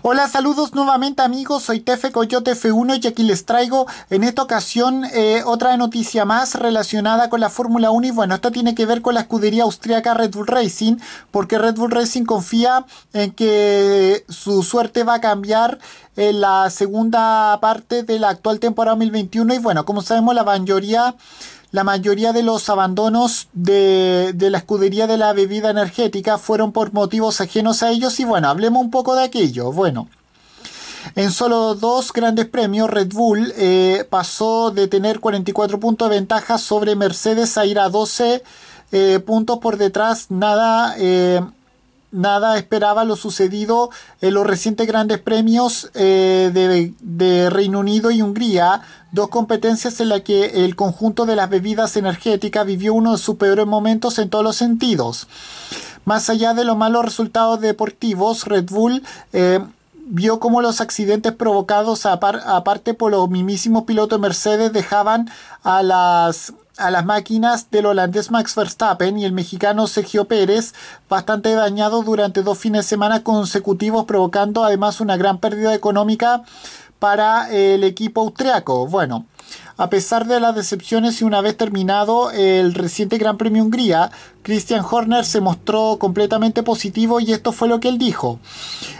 Hola, saludos nuevamente amigos, soy Tefe Coyote F1 y aquí les traigo en esta ocasión eh, otra noticia más relacionada con la Fórmula 1 y bueno, esto tiene que ver con la escudería austríaca Red Bull Racing, porque Red Bull Racing confía en que su suerte va a cambiar en la segunda parte de la actual temporada 2021 y bueno, como sabemos la mayoría la mayoría de los abandonos de, la escudería de la bebida energética fueron por motivos ajenos a ellos y bueno, hablemos un poco de aquello. Bueno, en solo dos grandes premios, Red Bull eh, pasó de tener 44 puntos de ventaja sobre Mercedes a ir a 12 eh, puntos por detrás, nada... Eh, nada esperaba lo sucedido en los recientes grandes premios eh, de, Reino Unido y Hungría, dos competencias en las que el conjunto de las bebidas energéticas vivió uno de sus peores momentos en todos los sentidos. Más allá de los malos resultados deportivos, Red Bull eh, vio cómo los accidentes provocados aparte por los mismísimos pilotos Mercedes dejaban a las a las máquinas del holandés Max Verstappen y el mexicano Sergio Pérez, bastante dañado durante dos fines de semana consecutivos, provocando además una gran pérdida económica para el equipo austriaco. Bueno, a pesar de las decepciones y una vez terminado el reciente Gran Premio Hungría, Christian Horner se mostró completamente positivo y esto fue lo que él dijo.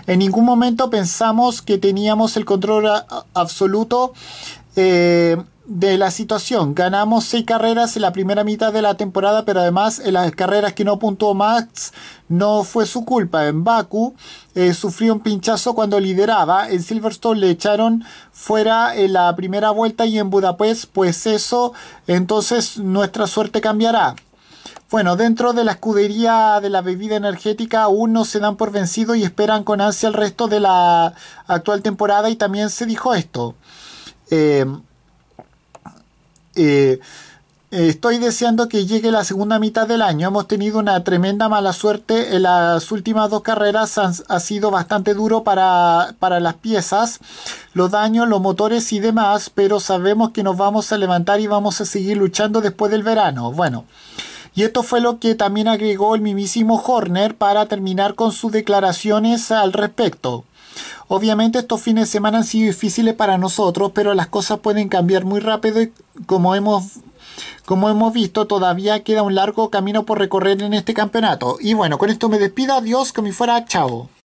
En ningún momento pensamos que teníamos el control absoluto eh, de la situación. Ganamos seis carreras en la primera mitad de la temporada, pero además en las carreras que no apuntó Max no fue su culpa. En Baku eh, sufrió un pinchazo cuando lideraba. En Silverstone le echaron fuera en la primera vuelta y en Budapest, pues eso, entonces nuestra suerte cambiará. Bueno, dentro de la escudería de la bebida energética aún no se dan por vencido y esperan con ansia el resto de la actual temporada y también se dijo esto. Eh, eh, eh, estoy deseando que llegue la segunda mitad del año. Hemos tenido una tremenda mala suerte. En eh, las últimas dos carreras ha sido bastante duro para, para, las piezas, los daños, los motores y demás, pero sabemos que nos vamos a levantar y vamos a seguir luchando después del verano. Bueno, y esto fue lo que también agregó el mismísimo Horner para terminar con sus declaraciones al respecto. Obviamente estos fines de semana han sido difíciles para nosotros, pero las cosas pueden cambiar muy rápido y como hemos como hemos visto, todavía queda un largo camino por recorrer en este campeonato. Y bueno, con esto me despido. Adiós, que me fuera. Chao.